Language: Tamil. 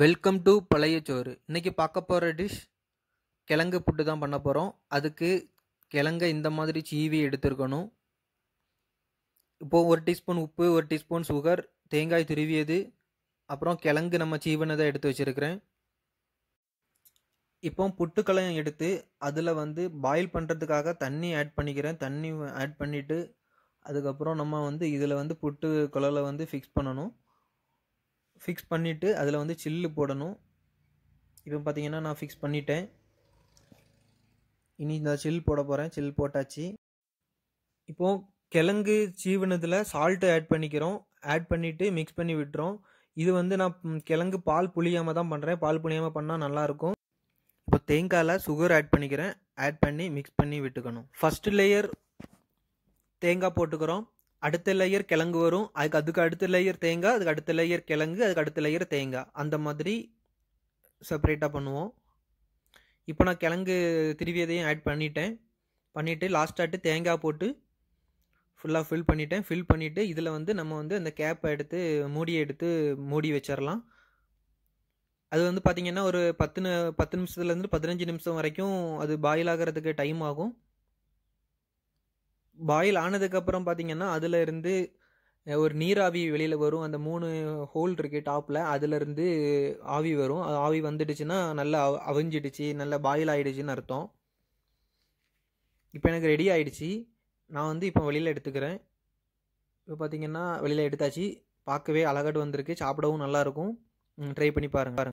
வெல்கம் டு பழைய சோறு இன்றைக்கி பார்க்க போகிற டிஷ் கிழங்கு புட்டு தான் பண்ண போகிறோம் அதுக்கு கிழங்கை இந்த மாதிரி சீவி எடுத்துருக்கணும் இப்போது ஒரு டீஸ்பூன் உப்பு ஒரு டீஸ்பூன் சுகர் தேங்காய் துருவியது அப்புறம் கிழங்கு நம்ம சீவனதை எடுத்து வச்சுருக்கிறேன் இப்போ புட்டுக்களையும் எடுத்து அதில் வந்து பாயில் பண்ணுறதுக்காக தண்ணி ஆட் பண்ணிக்கிறேன் தண்ணி ஆட் பண்ணிவிட்டு அதுக்கப்புறம் நம்ம வந்து இதில் வந்து புட்டு குழலை வந்து ஃபிக்ஸ் பண்ணணும் ஃபிக்ஸ் பண்ணிவிட்டு அதில் வந்து சில்லு போடணும் இப்போ பார்த்தீங்கன்னா நான் ஃபிக்ஸ் பண்ணிட்டேன் இனி இந்த சில் போட போகிறேன் சில் போட்டாச்சு இப்போது கிழங்கு சீவனத்தில் சால்ட்டு ஆட் பண்ணிக்கிறோம் ஆட் பண்ணிவிட்டு மிக்ஸ் பண்ணி விட்டுறோம் இது வந்து நான் கிழங்கு பால் புளியாமல் தான் பண்ணுறேன் பால் புளியாமல் பண்ணால் நல்லாயிருக்கும் இப்போ தேங்காயில் சுகர் ஆட் பண்ணிக்கிறேன் ஆட் பண்ணி மிக்ஸ் பண்ணி விட்டுக்கணும் ஃபஸ்ட்டு லேயர் தேங்காய் போட்டுக்கிறோம் அடுத்த லேயர் கிழங்கு வரும் அதுக்கு அதுக்கு அடுத்த லேயர் தேங்காய் அதுக்கு அடுத்த லேயர் கிழங்கு அதுக்கு அடுத்த லேயர் தேங்காய் அந்த மாதிரி செப்பரேட்டாக பண்ணுவோம் இப்போ நான் கிழங்கு திருவியதையும் ஆட் பண்ணிட்டேன் பண்ணிவிட்டு லாஸ்ட்டாட்டு தேங்காய் போட்டு ஃபுல்லாக ஃபில் பண்ணிட்டேன் ஃபில் பண்ணிவிட்டு இதில் வந்து நம்ம வந்து அந்த கேப்பை எடுத்து மூடி எடுத்து மூடி வச்சிடலாம் அது வந்து பார்த்திங்கன்னா ஒரு பத்து பத்து நிமிஷத்துலேருந்து பதினஞ்சு நிமிஷம் வரைக்கும் அது பாயில் ஆகிறதுக்கு டைம் ஆகும் பாயில் ஆனதுக்கப்புறம் பார்த்தீங்கன்னா அதில் இருந்து ஒரு நீராவி வெளியில் வரும் அந்த மூணு ஹோல் இருக்கு டாப்பில் அதுலேருந்து ஆவி வரும் ஆவி வந்துடுச்சுன்னா நல்லா அவிஞ்சிடுச்சு நல்லா பாயில் ஆகிடுச்சின்னு அர்த்தம் இப்போ எனக்கு ரெடி ஆகிடுச்சி நான் வந்து இப்போ வெளியில் எடுத்துக்கிறேன் இப்போ பார்த்தீங்கன்னா வெளியில் எடுத்தாச்சு பார்க்கவே அழகாட்டு வந்திருக்கு சாப்பிடவும் நல்லாயிருக்கும் ட்ரை பண்ணி பாருங்க பாருங்க